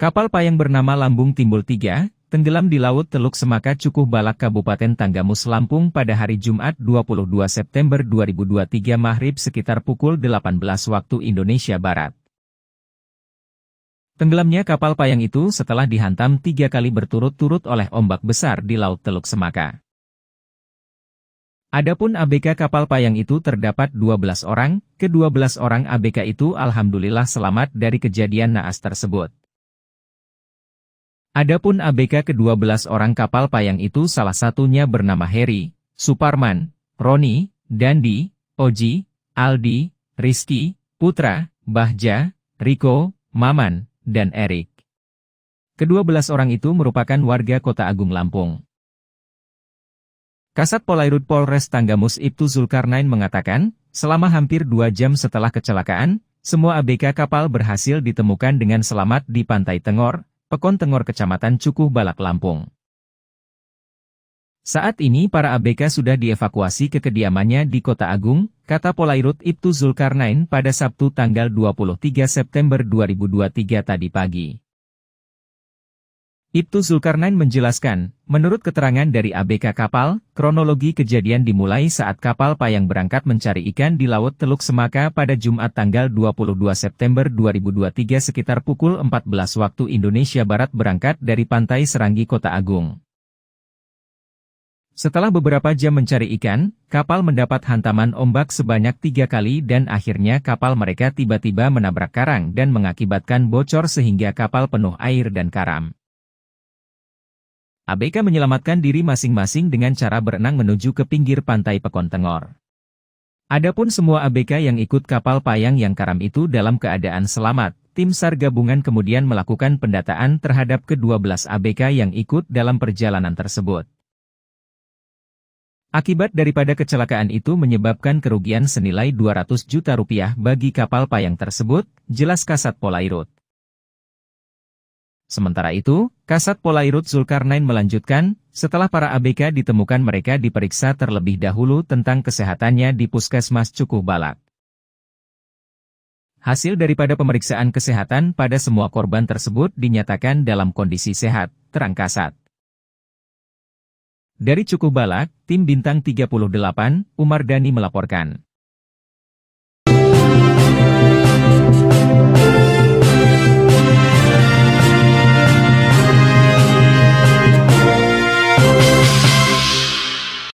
Kapal payang bernama Lambung Timbul 3, tenggelam di Laut Teluk Semaka Cukuh Balak Kabupaten Tanggamus Lampung pada hari Jumat 22 September 2023 Mahrib sekitar pukul 18 waktu Indonesia Barat. Tenggelamnya kapal payang itu setelah dihantam tiga kali berturut-turut oleh ombak besar di Laut Teluk Semaka. Adapun ABK kapal payang itu terdapat 12 orang, ke-12 orang ABK itu alhamdulillah selamat dari kejadian naas tersebut. Adapun ABK ke-12 orang kapal payang itu salah satunya bernama Harry, Suparman, Roni, Dandi, Oji, Aldi, Rizky, Putra, Bahja, Riko, Maman, dan Erik. Kedua belas orang itu merupakan warga Kota Agung Lampung. Kasat Polairut Polres Tanggamus Ibtu Zulkarnain mengatakan, selama hampir dua jam setelah kecelakaan, semua ABK kapal berhasil ditemukan dengan selamat di Pantai Tengor, Pekon Tengor Kecamatan Cukuh Balak Lampung. Saat ini para ABK sudah dievakuasi ke kediamannya di Kota Agung, kata Polairut Ibtu Zulkarnain pada Sabtu tanggal 23 September 2023 tadi pagi. Ibtu Zulkarnain menjelaskan, menurut keterangan dari ABK kapal, kronologi kejadian dimulai saat kapal Payang berangkat mencari ikan di Laut Teluk Semaka pada Jumat tanggal 22 September 2023 sekitar pukul 14 waktu Indonesia Barat berangkat dari Pantai Seranggi Kota Agung. Setelah beberapa jam mencari ikan, kapal mendapat hantaman ombak sebanyak tiga kali dan akhirnya kapal mereka tiba-tiba menabrak karang dan mengakibatkan bocor sehingga kapal penuh air dan karam. ABK menyelamatkan diri masing-masing dengan cara berenang menuju ke pinggir pantai Pekon Tengor. Adapun semua ABK yang ikut kapal payang yang karam itu dalam keadaan selamat, tim SAR gabungan kemudian melakukan pendataan terhadap ke-12 ABK yang ikut dalam perjalanan tersebut. Akibat daripada kecelakaan itu menyebabkan kerugian senilai 200 juta rupiah bagi kapal payang tersebut, jelas kasat Polairut. Sementara itu, Kasat Polairut Zulkarnain melanjutkan, setelah para ABK ditemukan mereka diperiksa terlebih dahulu tentang kesehatannya di Puskesmas Cukuh Balak. Hasil daripada pemeriksaan kesehatan pada semua korban tersebut dinyatakan dalam kondisi sehat, terang kasat. Dari Cukuh Balak, tim Bintang 38, Umar Dani melaporkan.